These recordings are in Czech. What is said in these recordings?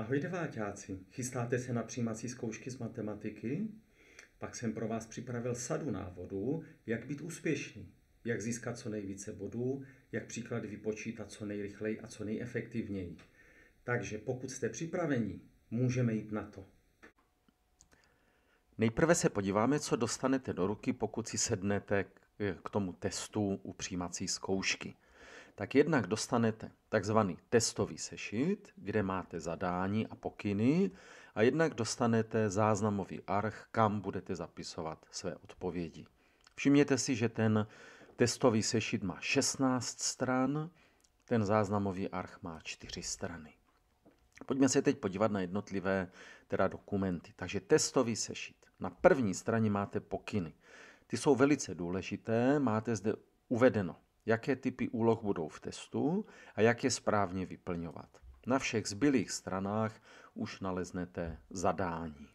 Ahoj deváťáci, chystáte se na přijímací zkoušky z matematiky? Pak jsem pro vás připravil sadu návodů, jak být úspěšný, jak získat co nejvíce bodů, jak příklady vypočítat co nejrychleji a co nejefektivněji. Takže pokud jste připraveni, můžeme jít na to. Nejprve se podíváme, co dostanete do ruky, pokud si sednete k tomu testu u přijímací zkoušky tak jednak dostanete takzvaný testový sešit, kde máte zadání a pokyny, a jednak dostanete záznamový arch, kam budete zapisovat své odpovědi. Všimněte si, že ten testový sešit má 16 stran, ten záznamový arch má 4 strany. Pojďme se teď podívat na jednotlivé teda dokumenty. Takže testový sešit. Na první straně máte pokyny. Ty jsou velice důležité, máte zde uvedeno jaké typy úloh budou v testu a jak je správně vyplňovat. Na všech zbylých stranách už naleznete zadání.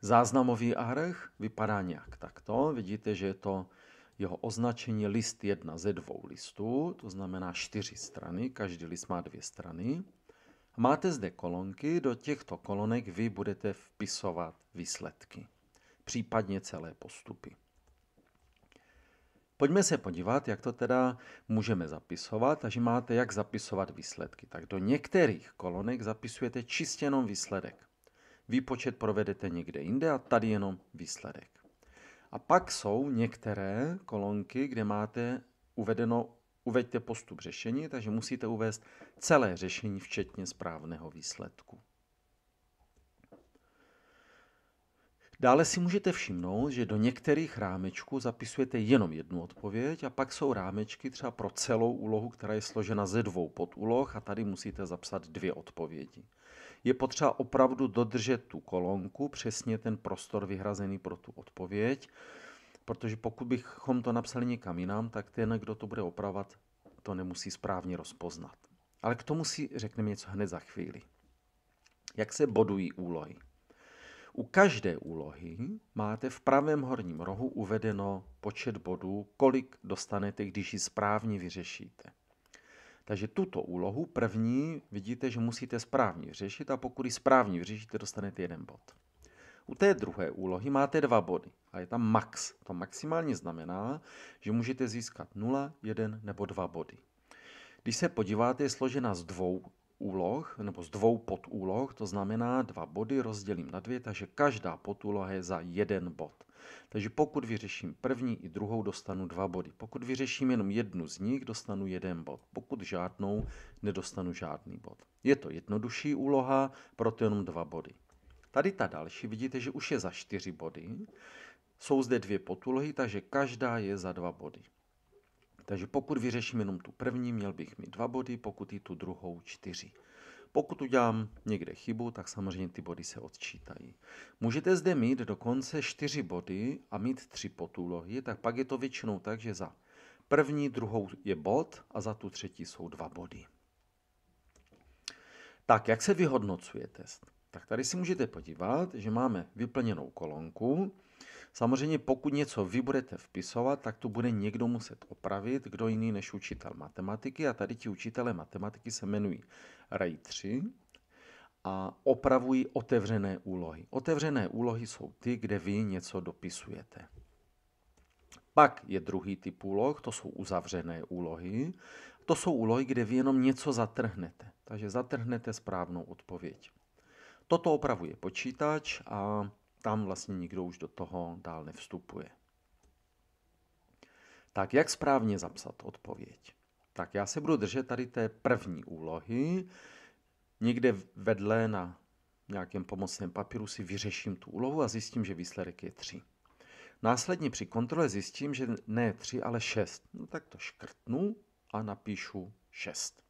Záznamový arch vypadá nějak takto. Vidíte, že je to jeho označení list jedna ze dvou listů, to znamená čtyři strany, každý list má dvě strany. Máte zde kolonky, do těchto kolonek vy budete vpisovat výsledky, případně celé postupy. Pojďme se podívat, jak to teda můžeme zapisovat, takže máte jak zapisovat výsledky. Tak do některých kolonek zapisujete čistě jenom výsledek. Výpočet provedete někde jinde a tady jenom výsledek. A pak jsou některé kolonky, kde máte uvedeno, uveďte postup řešení, takže musíte uvést celé řešení, včetně správného výsledku. Dále si můžete všimnout, že do některých rámečků zapisujete jenom jednu odpověď a pak jsou rámečky třeba pro celou úlohu, která je složena ze dvou podúloh a tady musíte zapsat dvě odpovědi. Je potřeba opravdu dodržet tu kolonku, přesně ten prostor vyhrazený pro tu odpověď, protože pokud bychom to napsali někam jinam, tak ten, kdo to bude opravat, to nemusí správně rozpoznat. Ale k tomu si řekneme něco hned za chvíli. Jak se bodují úlohy? U každé úlohy máte v pravém horním rohu uvedeno počet bodů, kolik dostanete, když ji správně vyřešíte. Takže tuto úlohu první vidíte, že musíte správně řešit a pokud ji správně vyřešíte, dostanete jeden bod. U té druhé úlohy máte dva body a je tam max. To maximálně znamená, že můžete získat 0, 1 nebo 2 body. Když se podíváte, je složena z dvou úloh, nebo z dvou podúloh, to znamená dva body rozdělím na dvě, takže každá podúloha je za jeden bod. Takže pokud vyřeším první i druhou, dostanu dva body. Pokud vyřeším jenom jednu z nich, dostanu jeden bod. Pokud žádnou, nedostanu žádný bod. Je to jednodušší úloha, proto jenom dva body. Tady ta další, vidíte, že už je za čtyři body. Jsou zde dvě potulohy, takže každá je za dva body. Takže pokud vyřeším jenom tu první, měl bych mít dva body, pokud i tu druhou čtyři. Pokud udělám někde chybu, tak samozřejmě ty body se odčítají. Můžete zde mít dokonce čtyři body a mít tři potulohy, tak pak je to většinou tak, že za první, druhou je bod a za tu třetí jsou dva body. Tak, jak se vyhodnocuje test? Tak tady si můžete podívat, že máme vyplněnou kolonku, Samozřejmě pokud něco vy budete vpisovat, tak to bude někdo muset opravit, kdo jiný než učitel matematiky a tady ti učitelé matematiky se jmenují 3 a opravují otevřené úlohy. Otevřené úlohy jsou ty, kde vy něco dopisujete. Pak je druhý typ úloh, to jsou uzavřené úlohy. To jsou úlohy, kde vy jenom něco zatrhnete. Takže zatrhnete správnou odpověď. Toto opravuje počítač a tam vlastně nikdo už do toho dál nevstupuje. Tak jak správně zapsat odpověď? Tak já se budu držet tady té první úlohy. Někde vedle na nějakém pomocném papíru si vyřeším tu úlohu a zjistím, že výsledek je 3. Následně při kontrole zjistím, že ne 3, ale 6. No tak to škrtnu a napíšu 6.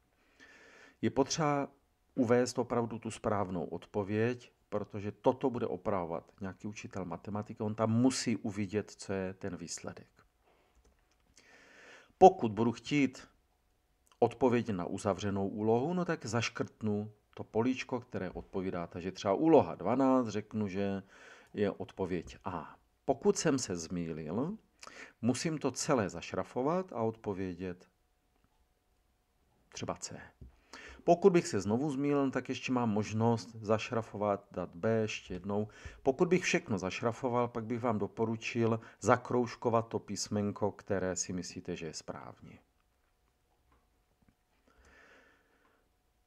Je potřeba uvést opravdu tu správnou odpověď, protože toto bude opravovat nějaký učitel matematiky, on tam musí uvidět, co je ten výsledek. Pokud budu chtít odpověď na uzavřenou úlohu, no tak zaškrtnu to políčko, které odpovídá, takže třeba úloha 12, řeknu, že je odpověď A. Pokud jsem se zmýlil, musím to celé zašrafovat a odpovědět třeba C. Pokud bych se znovu zmýlil, tak ještě mám možnost zašrafovat, dát B ještě jednou. Pokud bych všechno zašrafoval, pak bych vám doporučil zakroužkovat to písmenko, které si myslíte, že je správně.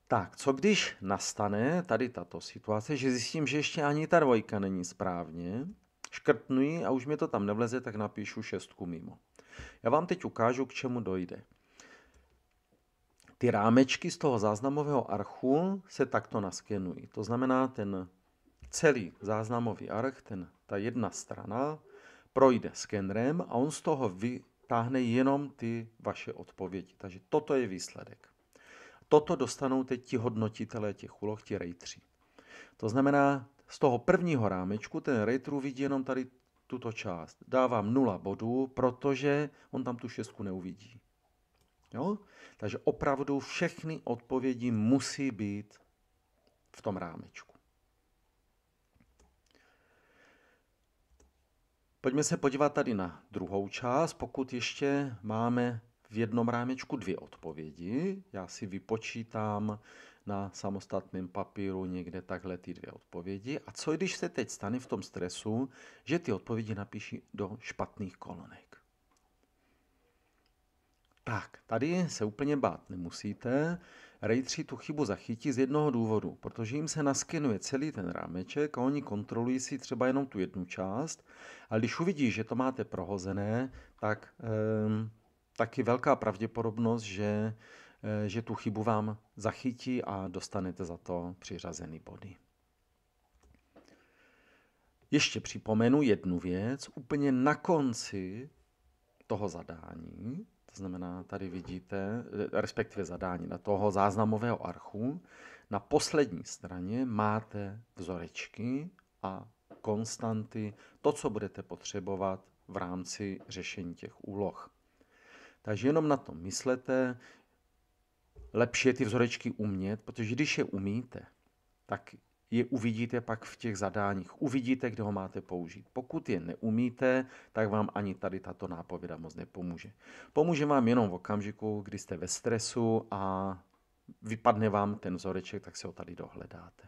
Tak, co když nastane tady tato situace, že zjistím, že ještě ani ta dvojka není správně, škrtnu ji a už mi to tam nevleze, tak napíšu šestku mimo. Já vám teď ukážu, k čemu dojde ty rámečky z toho záznamového archu se takto naskenují. To znamená, ten celý záznamový arch, ten, ta jedna strana, projde skenrem a on z toho vytáhne jenom ty vaše odpovědi. Takže toto je výsledek. Toto dostanou teď ti hodnotitelé těch úloh, ti rejtři. To znamená, z toho prvního rámečku ten rejtr vidí jenom tady tuto část. Dávám nula bodů, protože on tam tu šestku neuvidí. Jo? Takže opravdu všechny odpovědi musí být v tom rámečku. Pojďme se podívat tady na druhou část, pokud ještě máme v jednom rámečku dvě odpovědi. Já si vypočítám na samostatném papíru někde takhle ty dvě odpovědi. A co když se teď stane v tom stresu, že ty odpovědi napíši do špatných kolonek? Tak, tady se úplně bát nemusíte. Rejtři tu chybu zachytí z jednoho důvodu, protože jim se naskenuje celý ten rámeček a oni kontrolují si třeba jenom tu jednu část, ale když uvidí, že to máte prohozené, tak eh, taky velká pravděpodobnost, že, eh, že tu chybu vám zachytí a dostanete za to přiřazený body. Ještě připomenu jednu věc. Úplně na konci toho zadání to znamená, tady vidíte, respektive zadání na toho záznamového archu. Na poslední straně máte vzorečky a konstanty, to, co budete potřebovat v rámci řešení těch úloh. Takže jenom na to myslete, lepší je ty vzorečky umět, protože když je umíte, tak je uvidíte pak v těch zadáních. Uvidíte, kde ho máte použít. Pokud je neumíte, tak vám ani tady tato nápověda moc nepomůže. Pomůže vám jenom v okamžiku, kdy jste ve stresu a vypadne vám ten vzoreček, tak se ho tady dohledáte.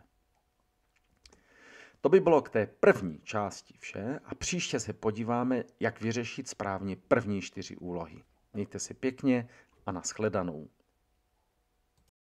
To by bylo k té první části vše a příště se podíváme, jak vyřešit správně první čtyři úlohy. Mějte se pěkně a nashledanou.